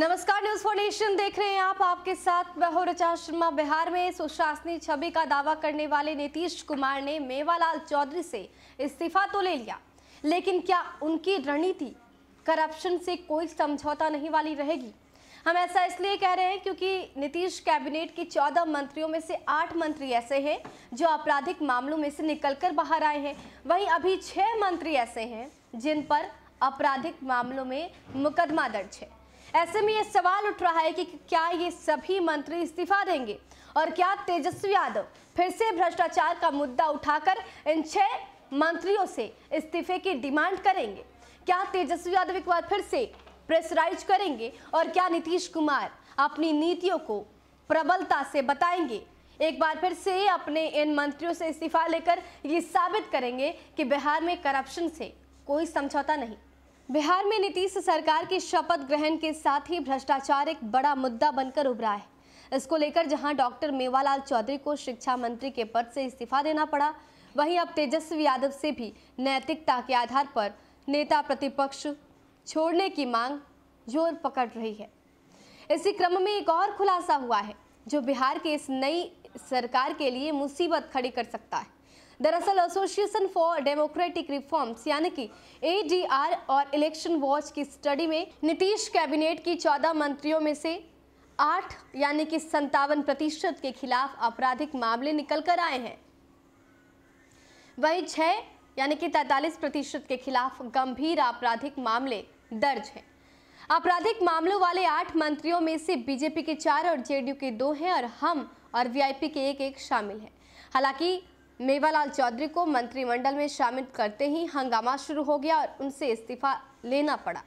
नमस्कार news for nation देख रहे हैं आप आपके साथ मैं रचा शर्मा बिहार में सुशासनी छवि का दावा करने वाले नीतीश कुमार ने मेवालाल चौधरी से इस्तीफा तो ले लिया लेकिन क्या उनकी रणनीति करप्शन से कोई समझौता नहीं वाली रहेगी हम ऐसा इसलिए कह रहे हैं क्योंकि नीतीश कैबिनेट के चौदह मंत्रियों में से आठ मंत्री ऐसे हैं जो आपराधिक मामलों में से निकलकर बाहर आए हैं वहीं अभी छः मंत्री ऐसे हैं जिन पर आपराधिक मामलों में मुकदमा दर्ज है ऐसे में ये सवाल उठ रहा है कि क्या ये सभी मंत्री इस्तीफा देंगे और क्या तेजस्वी यादव फिर से भ्रष्टाचार का मुद्दा उठाकर इन छह मंत्रियों से इस्तीफे की डिमांड करेंगे क्या तेजस्वी यादव एक बार फिर से प्रेस राइज करेंगे और क्या नीतीश कुमार अपनी नीतियों को प्रबलता से बताएंगे एक बार फिर से अपने इन मंत्रियों से इस्तीफा लेकर ये साबित करेंगे कि बिहार में करप्शन से कोई समझौता नहीं बिहार में नीतीश सरकार की शपथ ग्रहण के साथ ही भ्रष्टाचार एक बड़ा मुद्दा बनकर उभरा है इसको लेकर जहां डॉक्टर मेवालाल चौधरी को शिक्षा मंत्री के पद से इस्तीफा देना पड़ा वहीं अब तेजस्वी यादव से भी नैतिकता के आधार पर नेता प्रतिपक्ष छोड़ने की मांग जोर पकड़ रही है इसी क्रम में एक और खुलासा हुआ है जो बिहार की इस नई सरकार के लिए मुसीबत खड़ी कर सकता है दरअसल एसोसिएशन फॉर डेमोक्रेटिक रिफॉर्म्स यानी कि एडीआर और इलेक्शन वॉच की स्टडी में नीतीश कैबिनेट की चौदह मंत्रियों में से आठ यानी कि संतावन प्रतिशत के खिलाफ आपराधिक मामले निकल कर आए हैं वही छः यानी कि तैतालीस प्रतिशत के खिलाफ गंभीर आपराधिक मामले दर्ज हैं आपराधिक मामलों वाले आठ मंत्रियों में से बीजेपी के चार और जेडीयू के दो हैं और हम और वीआईपी के एक एक शामिल हैं हालांकि मेवालाल चौधरी को मंत्रिमंडल में शामिल करते ही हंगामा शुरू हो गया और उनसे इस्तीफा लेना पड़ा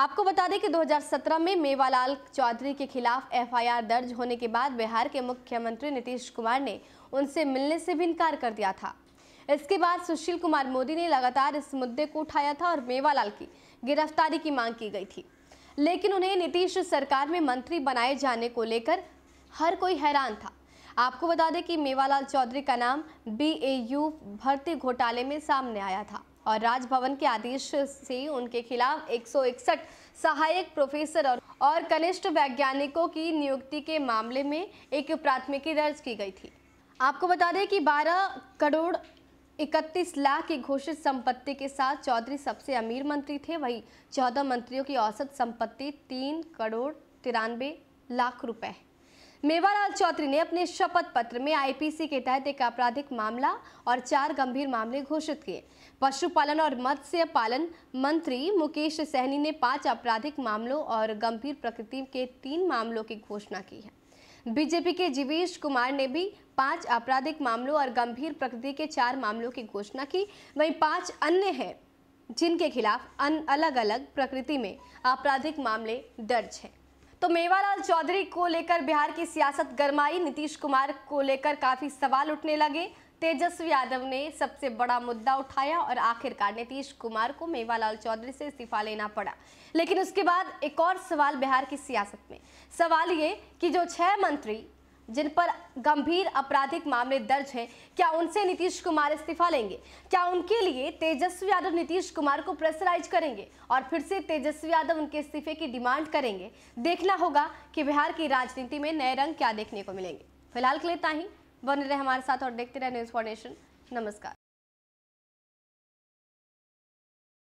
आपको बता दें कि 2017 में मेवालाल चौधरी के खिलाफ एफआईआर दर्ज होने के बाद बिहार के मुख्यमंत्री नीतीश कुमार ने उनसे मिलने से भी इनकार कर दिया था इसके बाद सुशील कुमार मोदी ने लगातार इस मुद्दे को उठाया था और मेवालाल की गिरफ्तारी की मांग की गई थी लेकिन उन्हें नीतीश सरकार में मंत्री बनाए जाने को लेकर हर कोई हैरान था आपको बता दें कि मेवालाल चौधरी का नाम बीएयू भर्ती घोटाले में सामने आया था और राजभवन के आदेश से उनके खिलाफ 161 सहायक प्रोफेसर और और कनिष्ठ वैज्ञानिकों की नियुक्ति के मामले में एक प्राथमिकी दर्ज की गई थी आपको बता दें कि 12 करोड़ 31 लाख की घोषित संपत्ति के साथ चौधरी सबसे अमीर मंत्री थे वही 14 मंत्रियों की औसत संपत्ति 3 करोड़ तिरानवे लाख रुपए है मेवालाल चौधरी ने अपने शपथ पत्र में आईपीसी के तहत एक आपराधिक मामला और चार गंभीर मामले घोषित किए पशुपालन और मत्स्य पालन मंत्री मुकेश सहनी ने पांच आपराधिक मामलों और गंभीर प्रकृति के तीन मामलों की घोषणा की है बीजेपी के जीवेश कुमार ने भी पांच आपराधिक मामलों और गंभीर प्रकृति के चार मामलों की घोषणा की वहीं पांच अन्य हैं जिनके खिलाफ अलग अलग प्रकृति में आपराधिक मामले दर्ज हैं तो मेवालाल चौधरी को लेकर बिहार की सियासत गरमाई नीतीश कुमार को लेकर काफी सवाल उठने लगे तेजस्वी यादव ने सबसे बड़ा मुद्दा उठाया और आखिरकार नीतीश कुमार को मेवालाल चौधरी से इस्तीफा लेना पड़ा लेकिन उसके बाद एक और सवाल बिहार की सियासत में सवाल ये कि जो छह मंत्री जिन पर गंभीर आपराधिक मामले दर्ज हैं क्या उनसे नीतीश कुमार इस्तीफा लेंगे क्या उनके लिए तेजस्वी यादव नीतीश कुमार को प्रेसराइज करेंगे और फिर से तेजस्वी यादव उनके इस्तीफे की डिमांड करेंगे देखना होगा कि बिहार की राजनीति में नए रंग क्या देखने को मिलेंगे फिलहाल के लिए ताही बने रहे हमारे साथ और देखते रहे न्यूज फॉर नमस्कार